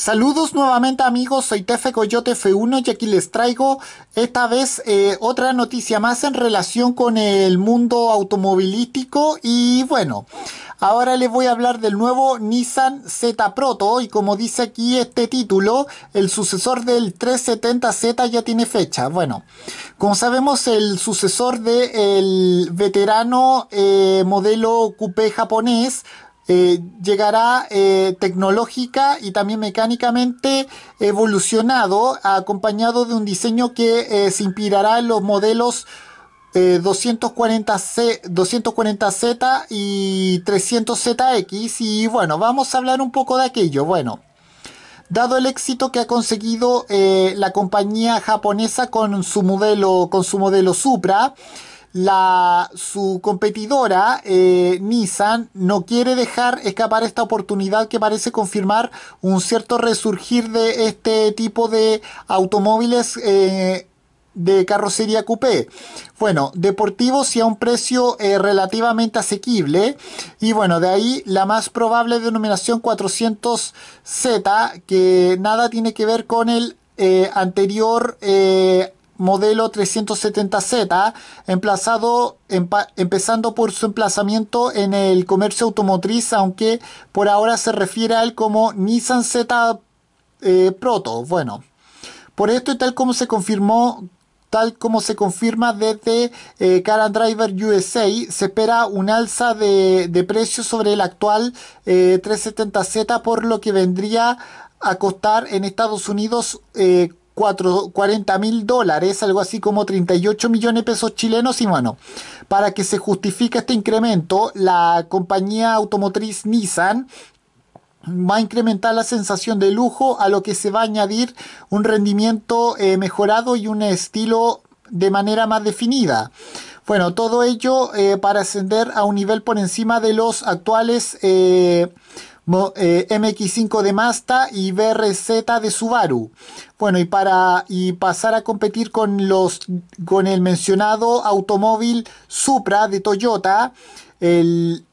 Saludos nuevamente amigos, soy Tefe Coyote F1 y aquí les traigo esta vez eh, otra noticia más en relación con el mundo automovilístico y bueno, ahora les voy a hablar del nuevo Nissan Z Proto y como dice aquí este título, el sucesor del 370Z ya tiene fecha. Bueno, como sabemos el sucesor del veterano eh, modelo coupé japonés eh, llegará eh, tecnológica y también mecánicamente evolucionado, acompañado de un diseño que eh, se inspirará en los modelos 240 240Z y 300ZX. Y bueno, vamos a hablar un poco de aquello. Bueno. Dado el éxito que ha conseguido la compañía japonesa con su modelo, con su modelo Supra, la, su competidora eh, Nissan no quiere dejar escapar esta oportunidad que parece confirmar un cierto resurgir de este tipo de automóviles eh, de carrocería coupé. Bueno, deportivos y a un precio eh, relativamente asequible. Y bueno, de ahí la más probable denominación 400Z, que nada tiene que ver con el anterior modelo 370Z, emplazado, empezando por su emplazamiento en el comercio automotriz, aunque por ahora se refiere a él como Nissan Z eh, Proto. Bueno, por esto y tal como se confirmó Tal como se confirma desde eh, Car Driver USA, se espera un alza de, de precio sobre el actual 370Z, eh, por lo que vendría a costar en Estados Unidos 40 mil dólares, algo así como 38 millones de pesos chilenos. Y bueno, para que se justifique este incremento, la compañía automotriz Nissan va a incrementar la sensación de lujo a lo que se va a añadir un rendimiento eh, mejorado y un estilo de manera más definida. Bueno, todo ello eh, para ascender a un nivel por encima de los actuales. Eh, eh, MX5 de Mazda y BRZ de Subaru. Bueno, y para y pasar a competir con, los, con el mencionado automóvil Supra de Toyota, el,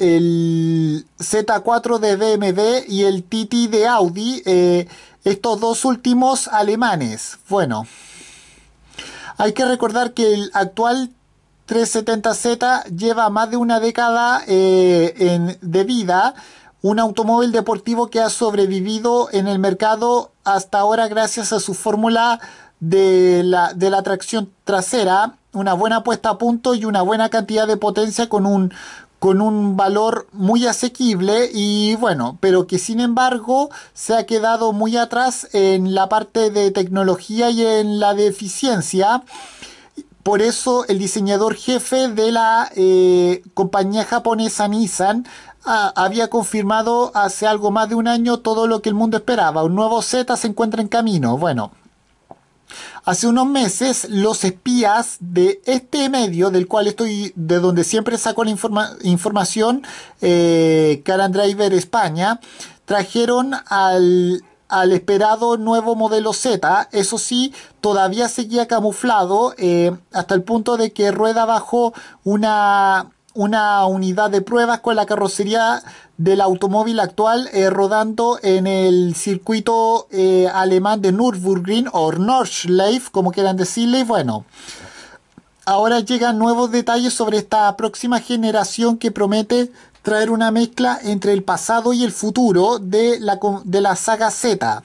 Z4 de BMW y el TT de Audi, eh, estos dos últimos alemanes. Bueno, hay que recordar que el actual 370Z lleva más de una década eh, en, de vida un automóvil deportivo que ha sobrevivido en el mercado hasta ahora gracias a su fórmula de la, tracción trasera, una buena puesta a punto y una buena cantidad de potencia con un, con un valor muy asequible y bueno, pero que sin embargo se ha quedado muy atrás en la parte de tecnología y en la de eficiencia. Por eso el diseñador jefe de la eh, compañía japonesa Nissan Ah, había confirmado hace algo más de un año todo lo que el mundo esperaba. Un nuevo Z se encuentra en camino. Bueno, Hace unos meses, los espías de este medio, del cual estoy, de donde siempre saco la información, eh, Driver España, trajeron al, al, esperado nuevo modelo Z. Eso sí, todavía seguía camuflado eh, hasta el punto de que rueda bajo una una unidad de pruebas con la carrocería del automóvil actual eh, rodando en el circuito eh, alemán de Nürburgring o Nordschleife, como quieran decirle. Y bueno, ahora llegan nuevos detalles sobre esta próxima generación que promete traer una mezcla entre el pasado y el futuro de la, de la saga Z.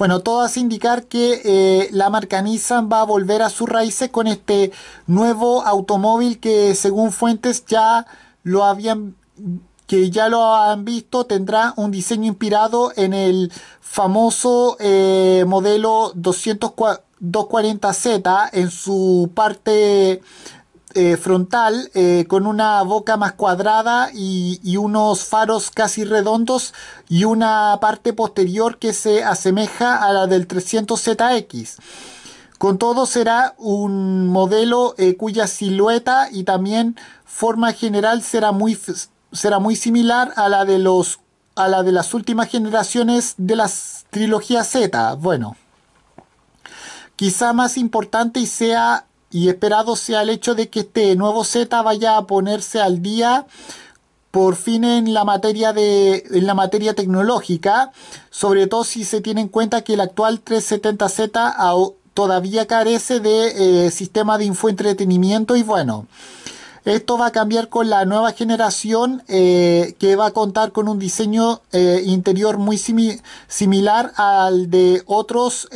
Bueno, todo hace indicar que eh, la marca Nissan va a volver a sus raíces con este nuevo automóvil que según fuentes ya lo habían que ya lo han visto, tendrá un diseño inspirado en el famoso eh, modelo 240Z en su parte eh, frontal eh, con una boca más cuadrada y, unos faros casi redondos y una parte posterior que se asemeja a la del 300ZX. Con todo será un modelo eh, cuya silueta y también forma general será muy, será muy similar a la de los a la de las últimas generaciones de las trilogía Z. Bueno, quizá más importante y sea y esperado sea el hecho de que este nuevo Z vaya a ponerse al día por fin en la materia de la materia tecnológica, sobre todo si se tiene en cuenta que el actual 370Z todavía carece de eh, sistema de infoentretenimiento y bueno, esto va a cambiar con la nueva generación eh, que va a contar con un diseño eh, interior muy similar al de otros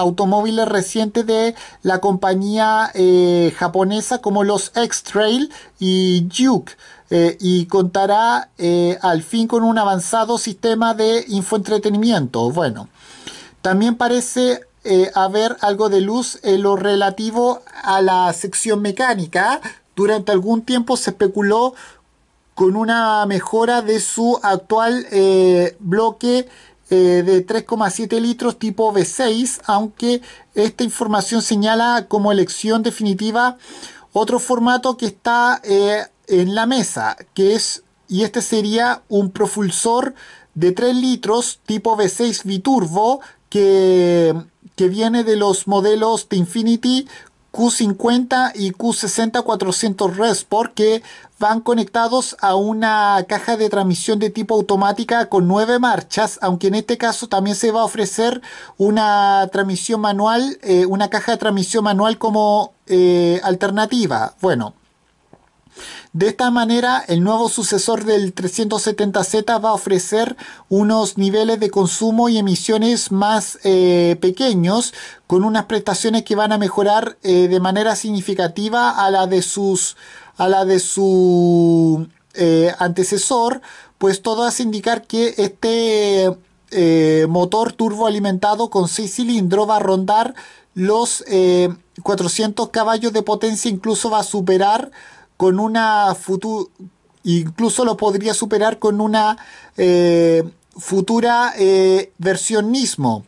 automóviles recientes de la compañía eh, japonesa como los X-Trail y Juke. Eh, y contará eh, al fin con un avanzado sistema de infoentretenimiento. Bueno, también parece haber algo de luz en lo relativo a la sección mecánica. Durante algún tiempo se especuló con una mejora de su actual bloque eh, de 3,7 litros tipo V6, aunque esta información señala como elección definitiva otro formato que está eh, en la mesa, que es, y este sería un propulsor de 3 litros tipo V6 biturbo que, que viene de los modelos de Infinity Q50 y Q60 400 res porque van conectados a una caja de transmisión de tipo automática con nueve marchas, aunque en este caso también se va a ofrecer una transmisión manual, eh, una caja de transmisión manual como eh, alternativa. Bueno, de esta manera, el nuevo sucesor del 370Z va a ofrecer unos niveles de consumo y emisiones más eh, pequeños, con unas prestaciones que van a mejorar eh, de manera significativa a la de sus a la de su eh, antecesor, pues todo hace indicar que este motor turboalimentado con 6 cilindros va a rondar los 400 caballos de potencia, incluso va a superar con una incluso lo podría superar con una eh, futura eh, versión mismo.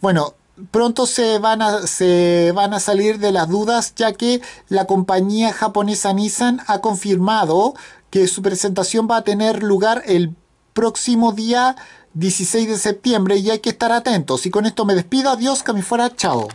Bueno, pronto se van, a, se van a salir de las dudas ya que la compañía japonesa Nissan ha confirmado que su presentación va a tener lugar el próximo día 16 de septiembre y hay que estar atentos. Y con esto me despido, adiós, que me fuera, chao.